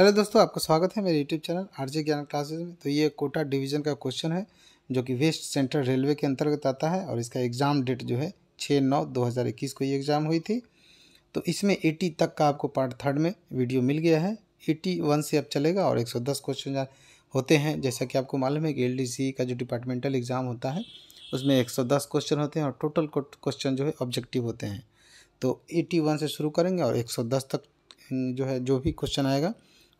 hello दोस्तों आपका स्वागत है मेरे YouTube channel RJ Gyan classes में तो ये कोटा डिवीजन का क्वेश्चन है जो कि वेस्ट सेंट्रल रेलवे के अंतर्गत आता है और इसका एग्ज़ाम डेट जो है छः नौ दो हज़ार इक्कीस को ये एग्ज़ाम हुई थी तो इसमें एटी तक का आपको पार्ट थर्ड में वीडियो मिल गया है एटी वन से अब चलेगा और एक सौ दस क्वेश्चन होते हैं जैसा कि आपको मालूम है कि एल का जो डिपार्टमेंटल एग्ज़ाम होता है उसमें एक सौ दस क्वेश्चन होते हैं और टोटल क्वेश्चन जो है ऑब्जेक्टिव होते हैं तो एटी वन से शुरू करेंगे और एक सौ दस तक जो है जो भी क्वेश्चन आएगा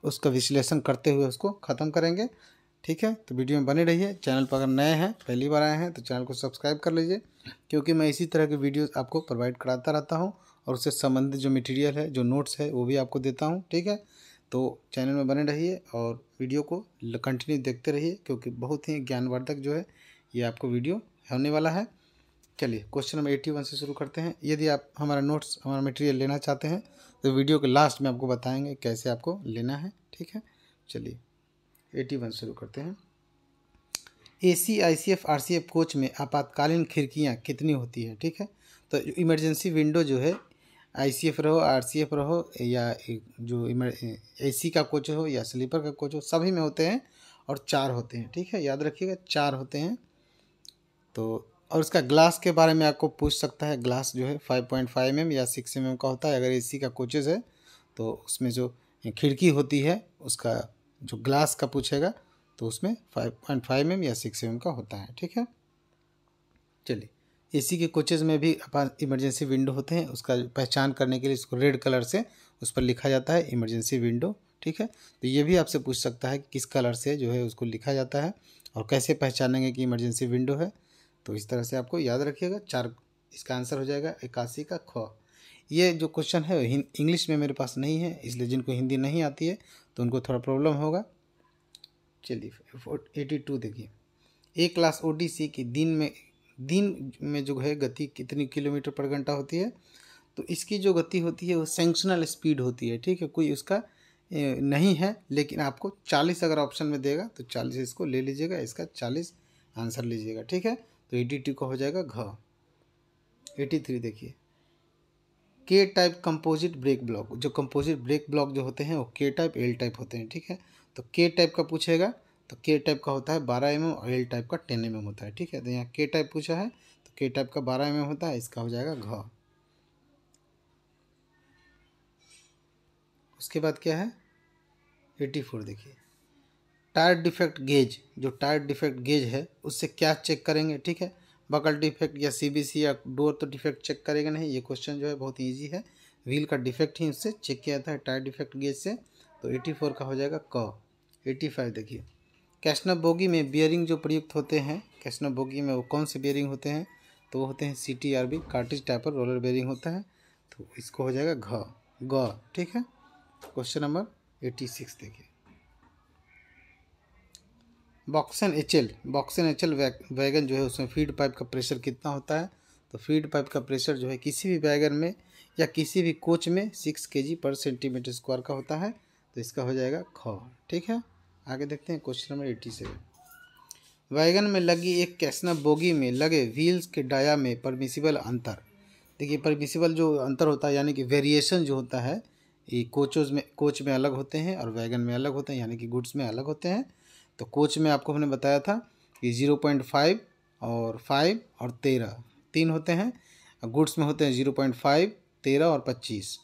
उसका विश्लेषण करते हुए उसको ख़त्म करेंगे ठीक है तो वीडियो में बने रहिए चैनल पर अगर नए हैं पहली बार आए हैं तो चैनल को सब्सक्राइब कर लीजिए क्योंकि मैं इसी तरह के वीडियोस आपको प्रोवाइड कराता रहता हूँ और उससे संबंधित जो मटेरियल है जो नोट्स है वो भी आपको देता हूँ ठीक है तो चैनल में बने रहिए और वीडियो को कंटिन्यू देखते रहिए क्योंकि बहुत ही ज्ञानवर्धक जो है ये आपको वीडियो होने वाला है चलिए क्वेश्चन नंबर एट्टी वन से शुरू करते हैं यदि आप हमारा नोट्स हमारा मटेरियल लेना चाहते हैं तो वीडियो के लास्ट में आपको बताएंगे कैसे आपको लेना है ठीक है चलिए एटी वन शुरू करते हैं A C I C F R C F coach में आपातकालीन खिड़कियाँ कितनी होती हैं ठीक है तो इमरजेंसी विंडो जो है आई सी एफ रहो आर सी एफ रहो या जो ए सी का कोच हो या स्लीपर का कोच हो सभी में होते हैं और चार होते हैं ठीक है याद रखिएगा चार होते हैं तो और उसका ग्लास के बारे में आपको पूछ सकता है ग्लास जो है फाइव पॉइंट फाइव एम या सिक्स एम एम का होता है अगर ए का कोचेज है तो उसमें जो खिड़की होती है उसका जो ग्लास का पूछेगा तो उसमें फाइव पॉइंट फाइव एम या सिक्स एम एम का होता है ठीक है चलिए एसी के कोचेज़ में भी इमरजेंसी विंडो होते हैं उसका पहचान करने के लिए इसको रेड कलर से उस पर लिखा जाता है इमरजेंसी विंडो ठीक है तो ये भी आपसे पूछ सकता है कि किस कलर से जो है उसको लिखा जाता है और कैसे पहचानेंगे कि इमरजेंसी विंडो है तो इस तरह से आपको याद रखिएगा चार इसका आंसर हो जाएगा इक्यासी का ख ये जो क्वेश्चन है इंग्लिश में मेरे पास नहीं है इसलिए जिनको हिंदी नहीं आती है तो उनको थोड़ा प्रॉब्लम होगा चलिए एटी टू देखिए ए क्लास ओ की दिन में दिन में जो है गति कितनी किलोमीटर पर घंटा होती है तो इसकी जो गति होती है वो सेंक्शनल स्पीड होती है ठीक है कोई उसका नहीं है लेकिन आपको चालीस अगर ऑप्शन में देगा तो चालीस इसको ले लीजिएगा इसका चालीस आंसर लीजिएगा ठीक है तो एटी डी टी का हो जाएगा घ एटी थ्री देखिए के टाइप कंपोजिट ब्रेक ब्लॉक जो कंपोजिट ब्रेक ब्लॉक जो होते हैं वो के टाइप एल टाइप होते हैं ठीक है तो के टाइप का पूछेगा तो के टाइप का होता है बारह एम एम और एल टाइप का टेन एम एम होता है ठीक है तो यहाँ के टाइप पूछा है तो के टाइप का बारह एम एम होता है इसका हो जाएगा घ उसके बाद क्या है एटी फोर देखिए टायर डिफेक्ट गेज जो टायर डिफेक्ट गेज है उससे क्या चेक करेंगे ठीक है बकल डिफेक्ट या सीबीसी या डोर तो डिफेक्ट चेक करेगा नहीं ये क्वेश्चन जो है बहुत ईजी है व्हील का डिफेक्ट ही उससे चेक किया जाता है टायर डिफेक्ट गेज से तो एटी फोर का हो जाएगा क एटी फाइव देखिए कैशनव बोगी में बियरिंग जो प्रयुक्त होते हैं कैशनव बोगी में वो कौन से बियरिंग होते हैं तो वो होते हैं C T R B cartridge taper roller bearing होता है तो इसको हो जाएगा घ ग ठीक है क्वेश्चन नंबर एटी सिक्स देखिए BOXN H L BOXN H L wagon जो है उसमें फीड पाइप का प्रेशर कितना होता है तो फीड पाइप का प्रेशर जो है किसी भी वैगन में या किसी भी कोच में सिक्स के जी पर सेंटीमीटर स्क्वायर का होता है तो इसका हो जाएगा ख ठीक है आगे देखते हैं question number eighty seven wagon में लगी एक कैसना बोगी में लगे व्हील्स के डाया में परमिसिबल अंतर देखिए परमिसिबल जो अंतर होता है यानी कि वेरिएशन जो होता है ये कोचोज में कोच में अलग होते हैं और वैगन में अलग होते हैं यानी कि गुड्स में अलग होते हैं तो कोच में आपको हमने बताया था कि ज़ीरो पॉइंट फाइव और फाइव और तेरह तीन होते हैं गुड्स में होते हैं ज़ीरो पॉइंट फाइव तेरह और पच्चीस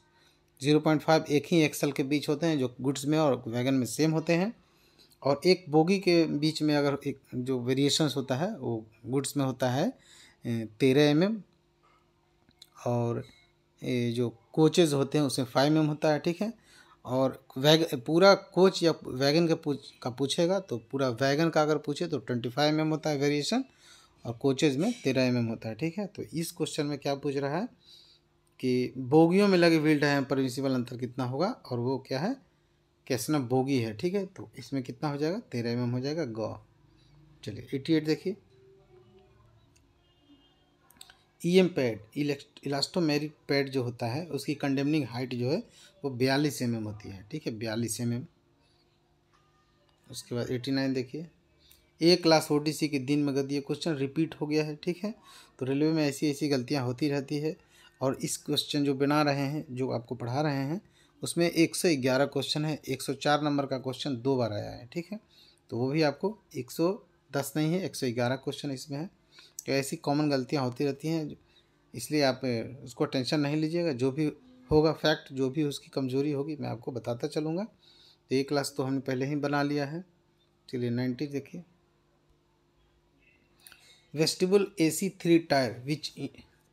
ज़ीरो पॉइंट फाइव एक ही एक्सल के बीच होते हैं जो गुड्स में और वैगन में सेम होते हैं और एक बोगी के बीच में अगर एक जो वेरिएशंस होता है वो गुड्स में होता है तेरह एम एम और जो कोचेज़ होते हैं उसमें फाइव एम होता है ठीक है और वैग पूरा कोच या वैगन का पूछ का पूछेगा तो पूरा वैगन का अगर पूछे तो ट्वेंटी फाइव एम होता है वेरिएशन और कोचेज में तेरह एम होता है ठीक है तो इस क्वेश्चन में क्या पूछ रहा है कि बोगियों में लगे व्हील टाइम परमिसिबल अंतर कितना होगा और वो क्या है कैसना बोगी है ठीक है तो इसमें कितना हो जाएगा तेरह एम हो जाएगा गौ चलिए एटी एट देखिए E M pad elastomeric pad जो होता है उसकी कंडेमनिंग हाइट जो है वो बयालीस एम एम होती है ठीक है बयालीस एम एम उसके बाद एटी नाइन देखिए ए क्लास ओ के दिन में ये क्वेश्चन रिपीट हो गया है ठीक है तो रेलवे में ऐसी ऐसी गलतियाँ होती रहती है और इस क्वेश्चन जो बना रहे हैं जो आपको पढ़ा रहे हैं उसमें एक सौ ग्यारह क्वेश्चन है एक सौ चार नंबर का क्वेश्चन दो बार आया है ठीक है तो वो भी आपको एक सौ दस नहीं है एक सौ ग्यारह क्वेश्चन इसमें है तो ऐसी कॉमन गलतियाँ होती रहती हैं इसलिए आप उसको टेंशन नहीं लीजिएगा जो भी होगा फैक्ट जो भी उसकी कमज़ोरी होगी मैं आपको बताता चलूँगा तो ये क्लास तो हमने पहले ही बना लिया है चलिए नाइन्टी देखिए vestibule A C three tier which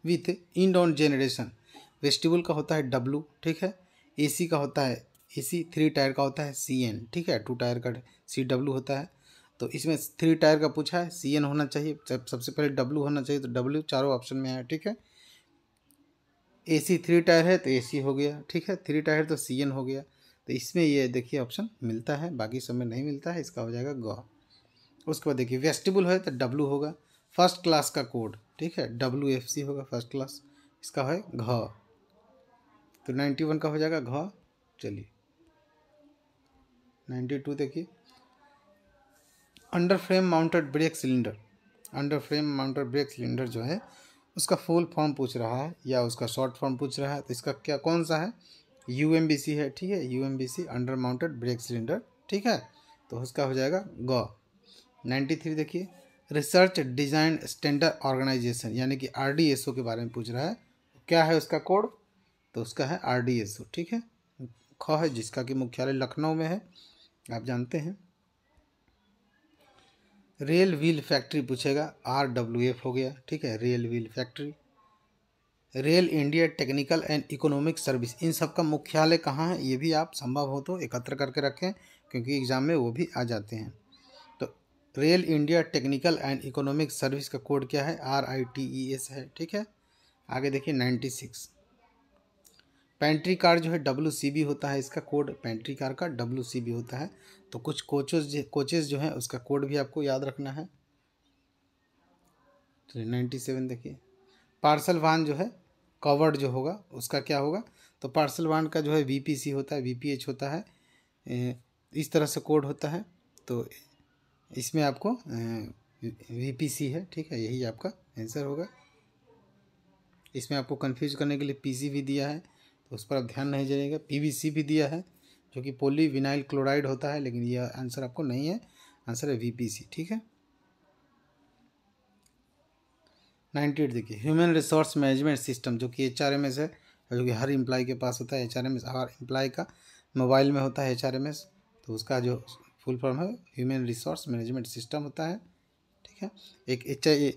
with end on generation vestibule का होता है डब्लू ठीक है ए सी का होता है ए सी थ्री टायर का होता है सी एन ठीक है टू टायर का सी डब्लू होता है तो इसमें थ्री टायर का पूछा है सी एन होना चाहिए सबसे पहले डब्ल्यू होना चाहिए तो डब्ल्यू चारों ऑप्शन में आया ठीक है ए सी थ्री टायर है तो ए सी हो गया ठीक है थ्री टायर तो सी एन हो गया तो इसमें ये देखिए ऑप्शन मिलता है बाकी सब में नहीं मिलता है इसका हो जाएगा ग उसके बाद देखिए वेस्टिबुल है तो डब्लू होगा फर्स्ट क्लास का कोड ठीक है डब्लू एफ सी होगा फर्स्ट क्लास इसका है घ तो नाइन्टी वन का हो जाएगा घ चलिए नाइन्टी टू देखिए under frame mounted brake cylinder under frame mounted brake cylinder जो है उसका फुल फॉर्म पूछ रहा है या उसका शॉर्ट फॉर्म पूछ रहा है तो इसका क्या कौन सा है यू है ठीक है U under mounted brake cylinder ठीक है तो उसका हो जाएगा ग नाइन्टी थ्री देखिए रिसर्च डिजाइन स्टैंडर्ड ऑर्गेनाइजेशन यानी कि आर के बारे में पूछ रहा है क्या है उसका कोड तो उसका है आर ठीक है ख है जिसका कि मुख्यालय लखनऊ में है आप जानते हैं रेल व्हील फैक्ट्री पूछेगा आर डब्ल्यू एफ हो गया ठीक है rail wheel factory rail India technical and economic service इन सब का मुख्यालय कहाँ है ये भी आप संभव हो तो एकत्र करके रखें क्योंकि एग्ज़ाम में वो भी आ जाते हैं तो rail India technical and economic service का कोड क्या है R I T E S है ठीक है आगे देखिए नाइन्टी सिक्स पेंट्री कार जो है डब्ल्यू सी बी होता है इसका कोड पेंट्री कार का डब्ल्यू सी बी होता है तो कुछ कोचेज कोचेज जो है उसका कोड भी आपको याद रखना है थ्री नाइन्टी सेवन देखिए पार्सल वान जो है कवर्ड जो होगा उसका क्या होगा तो पार्सल वान का जो है वी पी सी होता है वी पी एच होता है इस तरह से कोड होता है तो इसमें आपको वी पी सी है ठीक है यही आपका आंसर होगा इसमें आपको कंफ्यूज करने के लिए पी सी भी दिया है उस पर आप ध्यान नहीं जाएगा पीवीसी भी दिया है जो कि पोली विनाइल क्लोराइड होता है लेकिन यह आंसर आपको नहीं है आंसर है वीपीसी ठीक है नाइन्टी एट देखिए ह्यूमन रिसोर्स मैनेजमेंट सिस्टम जो कि एच आर एम एस है जो कि हर एम्प्लॉय के पास होता है एच आर एम एस हर एम्प्लॉय का मोबाइल में होता है एच आर एम एस तो उसका जो फुल फॉर्म है ह्यूमन रिसोर्स मैनेजमेंट सिस्टम होता है ठीक है एक एच आई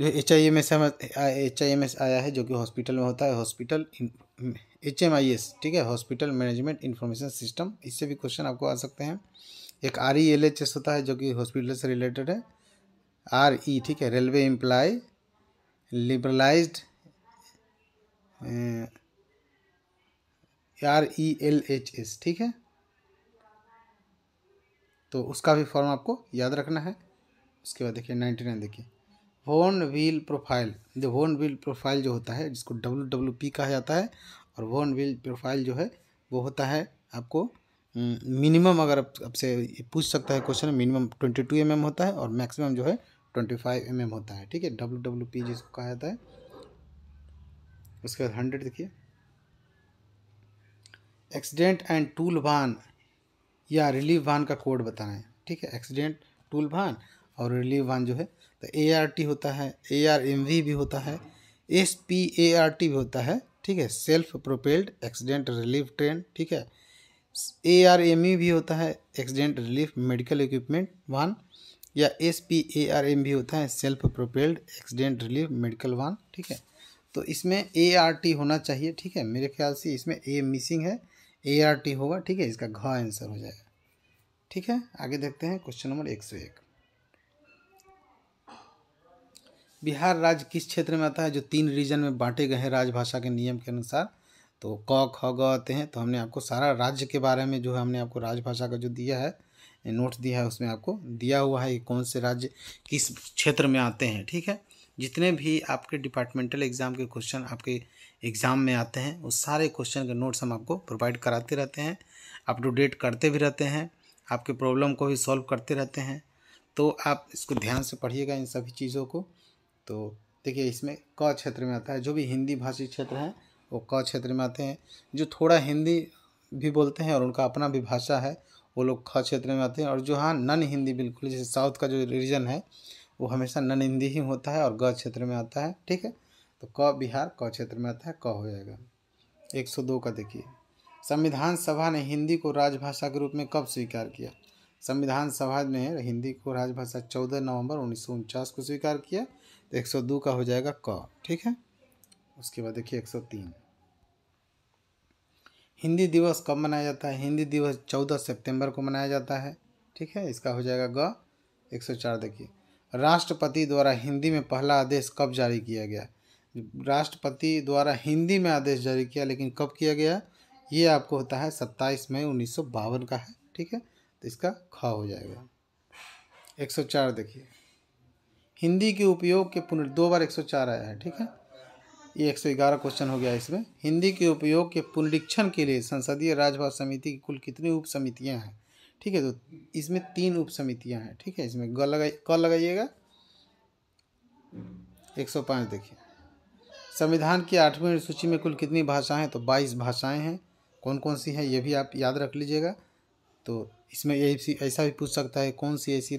जो H I M S H I M S आया है जो कि हॉस्पिटल में होता है hospital H M I S ठीक है हॉस्पिटल मैनेजमेंट इन्फॉर्मेशन सिस्टम इससे भी क्वेश्चन आपको आ सकते हैं एक R E L H S होता है जो कि हॉस्पिटल से रिलेटेड है आर ई e, ठीक है railway employee liberalise R E L H S ठीक है तो उसका भी फॉर्म आपको याद रखना है उसके बाद देखिए नाइन्टी नाइन देखिए वोन व्हील प्रोफाइल जो वोन व्हील प्रोफाइल जो होता है जिसको डब्ल्यू डब्ल्यू पी कहा जाता है और वोन व्हील प्रोफाइल जो है वो होता है आपको मिनिमम अगर आपसे पूछ सकता है question minimum twenty two M M होता है और मैक्सिमम जो है ट्वेंटी फाइव एम एम होता है ठीक है डब्ल्यू डब्ल्यू पी जिसको कहा जाता है उसके बाद हंड्रेड देखिए एक्सीडेंट एंड टूल वान या रिलीफ वान का कोड बताना है ठीक है एक्सीडेंट टूल वान और रिलीफ वान जो है तो ए आर टी होता है ए आर एम वी भी होता है S P A R T भी होता है ठीक है self propelled accident relief train ठीक है ए आर एम ई भी होता है accident relief medical equipment van या S P A R M भी होता है self propelled accident relief medical van ठीक है तो इसमें ए आर टी होना चाहिए ठीक है मेरे ख्याल से इसमें ए मिसिंग है ए आर टी होगा ठीक है इसका घ आंसर हो जाएगा ठीक है आगे देखते हैं क्वेश्चन नंबर एक सौ एक बिहार राज्य किस क्षेत्र में आता है जो तीन रीजन में बांटे गए हैं राजभाषा के नियम के अनुसार तो क ख ग आते हैं तो हमने आपको सारा राज्य के बारे में जो है हमने आपको राजभाषा का जो दिया है नोट्स दिया है उसमें आपको दिया हुआ है कि कौन से राज्य किस क्षेत्र में आते हैं ठीक है जितने भी आपके डिपार्टमेंटल एग्ज़ाम के क्वेश्चन आपके एग्ज़ाम में आते हैं उस सारे क्वेश्चन के नोट्स हम आपको प्रोवाइड कराते रहते हैं अप टू डेट करते भी रहते हैं आपके प्रॉब्लम को भी सॉल्व करते रहते हैं तो आप इसको ध्यान से पढ़िएगा इन सभी चीज़ों को तो देखिए इसमें क क्षेत्र में आता है जो भी हिंदी भाषी क्षेत्र हैं वो क क्षेत्र में आते हैं जो थोड़ा हिंदी भी बोलते हैं और उनका अपना भी भाषा है वो लोग ख क्षेत्र में आते हैं और जो हाँ नन हिंदी बिल्कुल जैसे साउथ का जो रीजन है वो हमेशा नन हिंदी ही होता है और ग क्षेत्र में आता है ठीक है तो क बिहार क क्षेत्र में आता है क हो जाएगा एक सौ दो का देखिए संविधान सभा ने हिंदी को राजभाषा के रूप में कब स्वीकार किया संविधान सभा ने हिंदी को राजभाषा चौदह नवंबर उन्नीस को स्वीकार किया तो 102 का हो जाएगा क ठीक है उसके बाद देखिए 103 हिंदी दिवस कब मनाया जाता है हिंदी दिवस 14 सितंबर को मनाया जाता है ठीक है इसका हो जाएगा ग 104 देखिए राष्ट्रपति द्वारा हिंदी में पहला आदेश कब जारी किया गया राष्ट्रपति द्वारा हिंदी में आदेश जारी किया लेकिन कब किया गया ये आपको होता है सत्ताईस मई उन्नीस का है ठीक है तो इसका ख हो जाएगा 104 देखिए हिंदी के उपयोग के पुनर् दो बार 104 आया है ठीक है ये 111 क्वेश्चन हो गया इसमें हिंदी के उपयोग के पुनरीक्षण के लिए संसदीय राजभव समिति की कुल कितनी उप समितियाँ हैं ठीक है तो इसमें तीन उप समितियाँ हैं ठीक है इसमें ग लगाई क लगाइएगा पाँच देखिए संविधान की आठवीं अनुसूची में कुल कितनी भाषाएं तो 22 भाषाएं हैं कौन कौन सी हैं ये भी आप याद रख लीजिएगा तो इसमें ऐसी ऐसा भी पूछ सकता है कौन सी ऐसी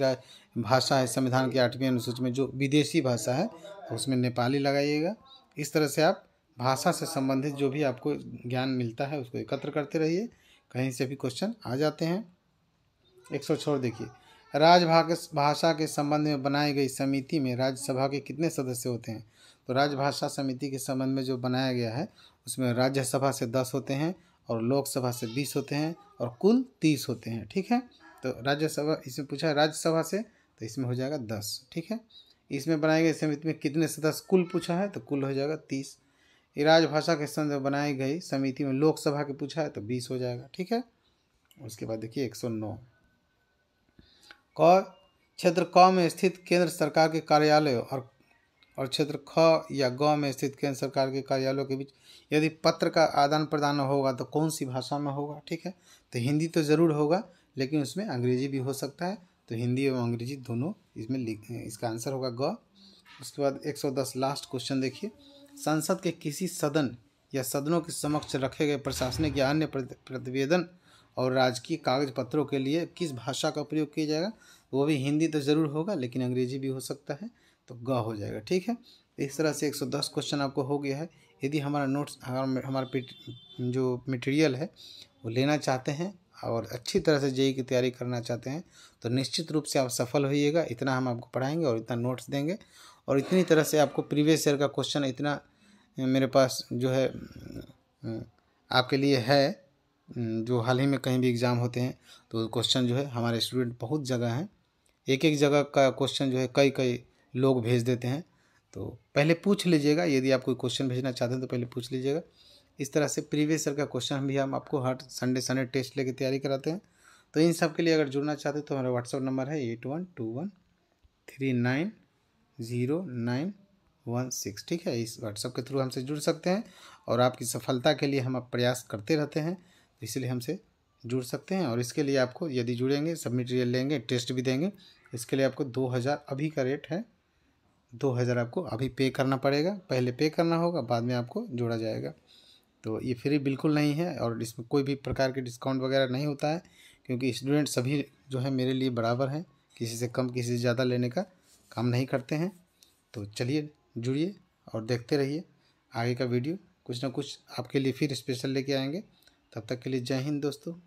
भाषा है संविधान की आठवीं अनुसूची में जो विदेशी भाषा है तो उसमें नेपाली लगाइएगा इस तरह से आप भाषा से संबंधित जो भी आपको ज्ञान मिलता है उसको एकत्र करते रहिए कहीं से भी क्वेश्चन आ जाते हैं एक सौ छोड़ देखिए राजभाषा के संबंध में बनाई गई समिति में राज्यसभा के कितने सदस्य होते हैं तो राजभाषा समिति के संबंध में जो बनाया गया है उसमें राज्यसभा से दस होते हैं और लोकसभा से बीस होते हैं और कुल तीस होते हैं ठीक है तो राज्यसभा इसमें पूछा राज्यसभा से तो इसमें हो जाएगा दस ठीक है इसमें गई समिति में कितने सदस्य कुल पूछा है तो कुल हो जाएगा तीस राजभाषा के संदर्भ बनाई गई समिति में लोकसभा के पूछा है तो बीस हो जाएगा ठीक है उसके बाद देखिए एक सौ नौ क क्षेत्र क में स्थित केंद्र सरकार के कार्यालय और और क्षेत्र ख या ग में स्थित केंद्र सरकार के कार्यालयों के बीच यदि पत्र का आदान प्रदान होगा तो कौन सी भाषा में होगा ठीक है तो हिंदी तो ज़रूर होगा लेकिन उसमें अंग्रेजी भी हो सकता है तो हिंदी एवं अंग्रेजी दोनों इसमें इसका आंसर होगा ग उसके बाद 110 लास्ट क्वेश्चन देखिए संसद के किसी सदन या सदनों के समक्ष रखे गए प्रशासनिक या अन्य प्रतिवेदन और राजकीय कागज पत्रों के लिए किस भाषा का प्रयोग किया जाएगा वो भी हिंदी तो ज़रूर होगा लेकिन अंग्रेजी भी हो सकता है तो ग हो जाएगा ठीक है तो इस तरह से 110 क्वेश्चन आपको हो गया है यदि हमारा नोट्स हमारा हमारा जो मटेरियल है वो लेना चाहते हैं और अच्छी तरह से जेई e e की तैयारी करना चाहते हैं तो निश्चित रूप से आप सफल होइएगा इतना हम आपको पढ़ाएंगे और इतना नोट्स देंगे और इतनी तरह से आपको प्रीवियस ईयर का क्वेश्चन इतना मेरे पास जो है आपके लिए है जो हाल ही में कहीं भी एग्ज़ाम होते हैं तो क्वेश्चन जो है हमारे स्टूडेंट बहुत जगह हैं एक एक जगह का क्वेश्चन जो है कई कई लोग भेज देते हैं तो पहले पूछ लीजिएगा यदि आप कोई क्वेश्चन भेजना चाहते हैं तो पहले पूछ लीजिएगा इस तरह से प्रीवियस ईयर का क्वेश्चन भी हम आपको हर संडे संडे टेस्ट लेके तैयारी कराते हैं तो इन सब के लिए अगर जुड़ना चाहते हैं तो हमारा व्हाट्सअप नंबर है eight one two one three nine zero nine one six ठीक है इस व्हाट्सअप के थ्रू हमसे जुड़ सकते हैं और आपकी सफलता के लिए हम प्रयास करते रहते हैं तो इसलिए हमसे जुड़ सकते हैं और इसके लिए आपको यदि जुड़ेंगे सब मटेरियल लेंगे टेस्ट भी देंगे इसके लिए आपको दो हज़ार अभी का रेट है दो हज़ार आपको अभी पे करना पड़ेगा पहले पे करना होगा बाद में आपको जोड़ा जाएगा तो ये फ्री बिल्कुल नहीं है और इसमें कोई भी प्रकार के डिस्काउंट वगैरह नहीं होता है क्योंकि स्टूडेंट सभी जो है मेरे लिए बराबर हैं किसी से कम किसी से ज़्यादा लेने का काम नहीं करते हैं तो चलिए जुड़िए और देखते रहिए आगे का वीडियो कुछ ना कुछ आपके लिए फिर स्पेशल लेके आएंगे तब तक के लिए जय हिंद दोस्तों